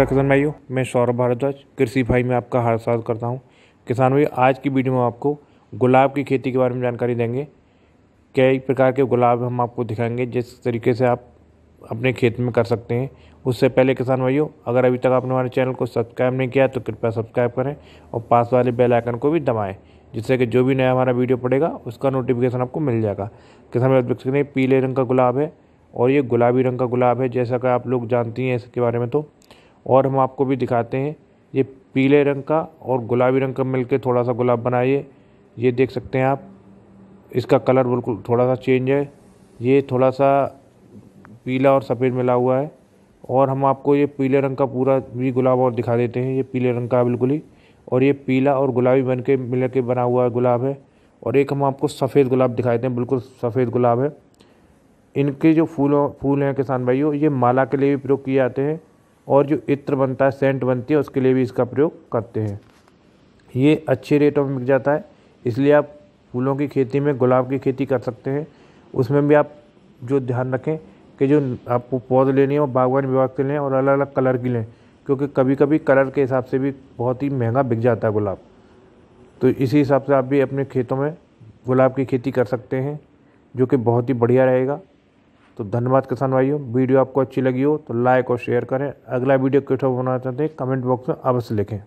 नमस्कार किसान भाइयों मैं सौरभ भारद्वाज कृषि भाई में आपका हर स्वागत करता हूं किसान भाई आज की वीडियो में आपको गुलाब की खेती के बारे में जानकारी देंगे कई प्रकार के गुलाब हम आपको दिखाएंगे जिस तरीके से आप अपने खेत में कर सकते हैं उससे पहले किसान भाइयों अगर अभी तक आपने हमारे चैनल को सब्सक्राइब नहीं किया तो कृपया सब्सक्राइब करें और पास वाले बेल आइकन को भी दबाएँ जिससे कि जो भी नया हमारा वीडियो पड़ेगा उसका नोटिफिकेशन आपको मिल जाएगा किसान भाई देख सकते हैं पीले रंग का गुलाब है और ये गुलाबी रंग का गुलाब है जैसा कि आप लोग जानती हैं इसके बारे में तो और हम आपको भी दिखाते हैं ये पीले रंग का और गुलाबी रंग का मिलके थोड़ा सा गुलाब बनाइए ये देख सकते हैं आप इसका कलर बिल्कुल थोड़ा सा चेंज है ये थोड़ा सा पीला और सफ़ेद मिला हुआ है और हम आपको ये पीले रंग का पूरा भी गुलाब और दिखा देते हैं ये पीले रंग का बिल्कुल ही और ये पीला और गुलाबी बन के मिल के बना हुआ है गुलाब है और एक हम आपको सफ़ेद गुलाब दिखा देते हैं बिल्कुल सफ़ेद गुलाब है इनके जो फूलों फूल हैं किसान भाइयों ये माला के लिए भी प्रयोग किए जाते हैं और जो इत्र बनता है सेंट बनती है उसके लिए भी इसका प्रयोग करते हैं ये अच्छे रेटों में बिक जाता है इसलिए आप फूलों की खेती में गुलाब की खेती कर सकते हैं उसमें भी आप जो ध्यान रखें कि जो आपको पौधे लेने वो बागवान विभाग से लें और अलग अलग कलर की लें क्योंकि कभी कभी कलर के हिसाब से भी बहुत ही महंगा बिक जाता है गुलाब तो इसी हिसाब से आप भी अपने खेतों में गुलाब की खेती कर सकते हैं जो कि बहुत ही बढ़िया रहेगा तो धन्यवाद किसान भाइयों वीडियो आपको अच्छी लगी हो तो लाइक और शेयर करें अगला वीडियो कैसे बनाना चाहते हैं कमेंट बॉक्स में अवश्य लिखें